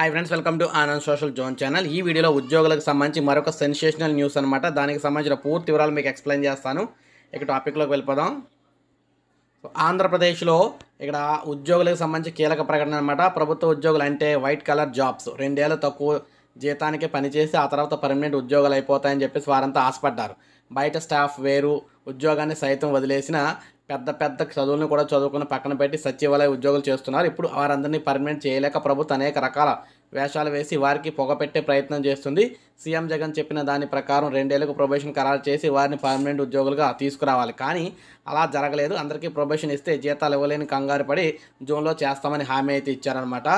hi friends welcome to Anand social zone channel ఈ వీడియోలో ఉద్యోగులకు సంబంధించి మరొక సెన్సేషనల్ న్యూస్ అనమాట దానికి సంబంధించిన పూర్తి వివరాలు మీకు ఎక్స్ప్లెయిన్ చేస్తాను ఇక టాపిక్లోకి వెళ్ళిపోదాం ఆంధ్రప్రదేశ్లో ఇక్కడ ఉద్యోగులకు సంబంధించి కీలక ప్రకటన అనమాట ప్రభుత్వ ఉద్యోగులు అంటే వైట్ కలర్ జాబ్స్ రెండేళ్ళు తక్కువ జీతానికి పనిచేసి ఆ తర్వాత పర్మనెంట్ ఉద్యోగాలు అయిపోతాయని చెప్పేసి వారంతా ఆశపడ్డారు బయట స్టాఫ్ వేరు ఉద్యోగాన్ని సైతం వదిలేసిన పెద్ద పెద్ద చదువులను కూడా చదువుకుని పక్కన పెట్టి సచివాలయ ఉద్యోగులు చేస్తున్నారు ఇప్పుడు వారందరినీ పర్మనెంట్ చేయలేక ప్రభుత్వం అనేక రకాల వేషాలు వేసి వారికి పొగపెట్టే ప్రయత్నం చేస్తుంది సీఎం జగన్ చెప్పిన దాని ప్రకారం రెండేళ్లకు ప్రొబేషన్ ఖరారు చేసి వారిని పర్మనెంట్ ఉద్యోగులుగా తీసుకురావాలి కానీ అలా జరగలేదు అందరికీ ప్రొబేషన్ ఇస్తే జీతాలు ఇవ్వలేని కంగారు పడి జూన్లో చేస్తామని హామీ అయితే ఇచ్చారనమాట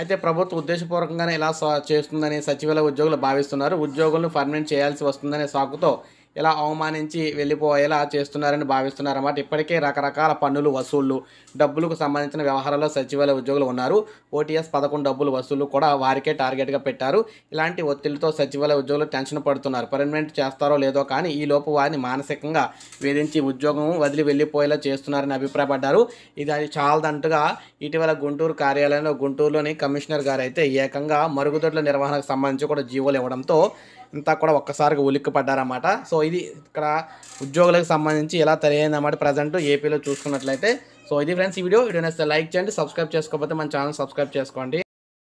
అయితే ప్రభుత్వం ఉద్దేశపూర్వకంగానే ఇలా చేస్తుందని సచివాలయ ఉద్యోగులు భావిస్తున్నారు ఉద్యోగులను పర్మనెంట్ చేయాల్సి వస్తుందనే సాకుతో ఇలా అవమానించి వెళ్ళిపోయేలా చేస్తున్నారని భావిస్తున్నారన్నమాట ఇప్పటికే రకరకాల పన్నులు వసూళ్లు డబ్బులకు సంబంధించిన వ్యవహారాల్లో సచివాలయ ఉద్యోగులు ఉన్నారు ఓటీఎస్ పదకొండు డబ్బులు వసూళ్లు కూడా వారికే టార్గెట్గా పెట్టారు ఇలాంటి ఒత్తిడితో సచివాలయ ఉద్యోగులు టెన్షన్ పడుతున్నారు పర్మనెంట్ చేస్తారో లేదో కానీ ఈ లోపు వారిని మానసికంగా వేధించి ఉద్యోగం వదిలి వెళ్ళిపోయేలా చేస్తున్నారని అభిప్రాయపడ్డారు ఇది అది చాలదంటుగా ఇటీవల గుంటూరు కార్యాలయంలో గుంటూరులోని కమిషనర్ గారు అయితే ఏకంగా మరుగుదొడ్ల నిర్వహణకు సంబంధించి కూడా జీవోలు ఇవ్వడంతో అంతా కూడా ఒక్కసారిగా ఉలిక్కి పడ్డారన్నమాట సో ఇది ఇక్కడ ఉద్యోగులకు సంబంధించి ఎలా తెలియదన్నమాట ప్రజెంట్ ఏపీలో చూసుకున్నట్లయితే సో ఇది ఫ్రెండ్స్ ఈ వీడియో వీడియో నచ్చితే లైక్ చేయండి సబ్స్క్రైబ్ చేసుకోకపోతే మన ఛానల్ సబ్స్క్రైబ్ చేసుకోండి